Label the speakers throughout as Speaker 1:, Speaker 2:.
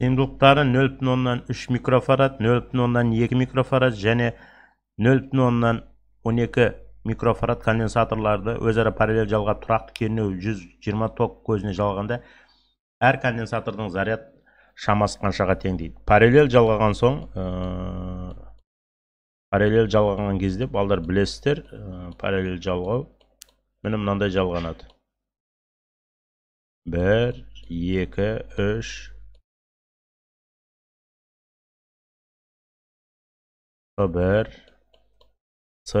Speaker 1: микрофарат, 0,3 микрофарад, 0,2 микрофарад және 0,12 микрофарад конденсаторларды өзара параллель жалға тұрақты кернеу 120 ток көзіне жалғанда әр конденсатордың заряд шамасы қаншаға тең дейді параллель жалғаған соң ә... параллель жалғаған кезде балдар білесіздер ә... параллель жалғау міне мынандай жалғанады бір
Speaker 2: екі үш С1, С2,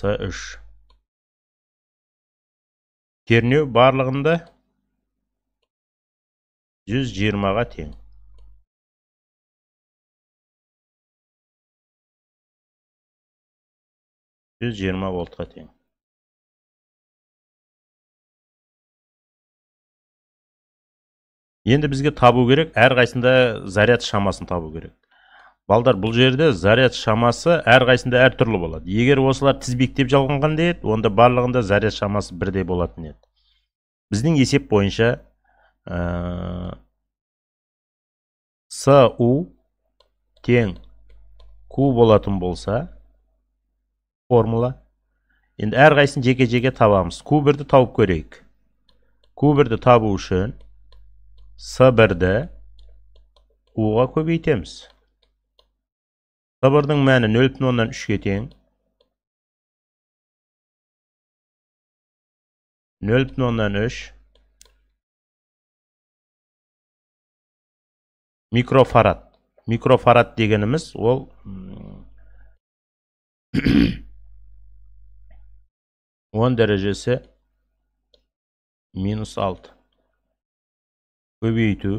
Speaker 2: С3. Кернеу барлығында 120-ға тең. жүз жиырма вольтқа тең
Speaker 1: енді бізге табу керек әр қайсында заряд шамасын табу керек балдар бұл жерде заряд шамасы әр әрқайсысында әртүрлі болады егер осылар тізбектеп жалғанған еді онда барлығында заряд шамасы бірдей болатын еді біздің есеп бойынша ә, су тең q болатын болса формула енді әрқайсысын жеке жеке табамыз q бірді тауып көрейік q бірді табу үшін с бірді уға көбейтеміз Қабырдың мәні 0.10-дан 0.3-ге тең.
Speaker 2: 3. микрофарад.
Speaker 1: Микрофарад дегеніміз ол он дәрежесі
Speaker 2: минус 6 көбейту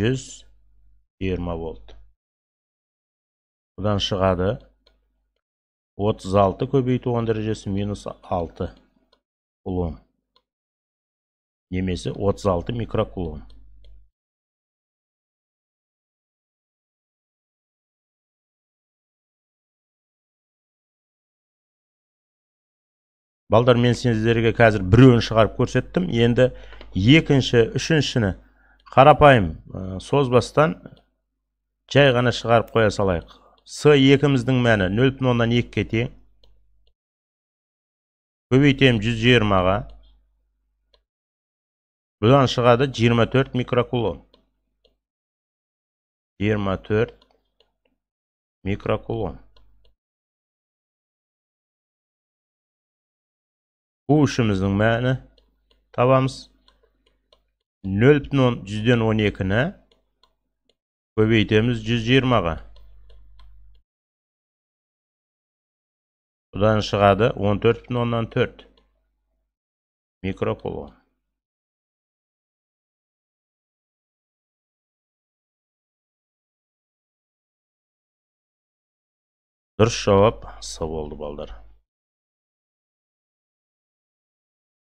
Speaker 1: 100 20 болды бұдан шығады 36 көбейту 10 дәрежесі минус 6 кулон немесе 36 микрокулон
Speaker 2: балдар мен сіздерге
Speaker 1: қазір біреуін шығарып көрсеттім енді екінші үшіншіні қарапайым ә, бастан жай ғана шығарып қоя салайық с екіміздің мәні нөл бүтін оннан екіге тең көбейтемін жүз жиырмаға бұдан шығады жиырма төрт микрокулон жиырма төрт микрокулон у үшіміздің мәні табамыз нөл бүтін жүзден он екіні көбейтеміз 120-ға бұдан шығады 14,4
Speaker 2: микрополон дұрыс жауап сау болды балдар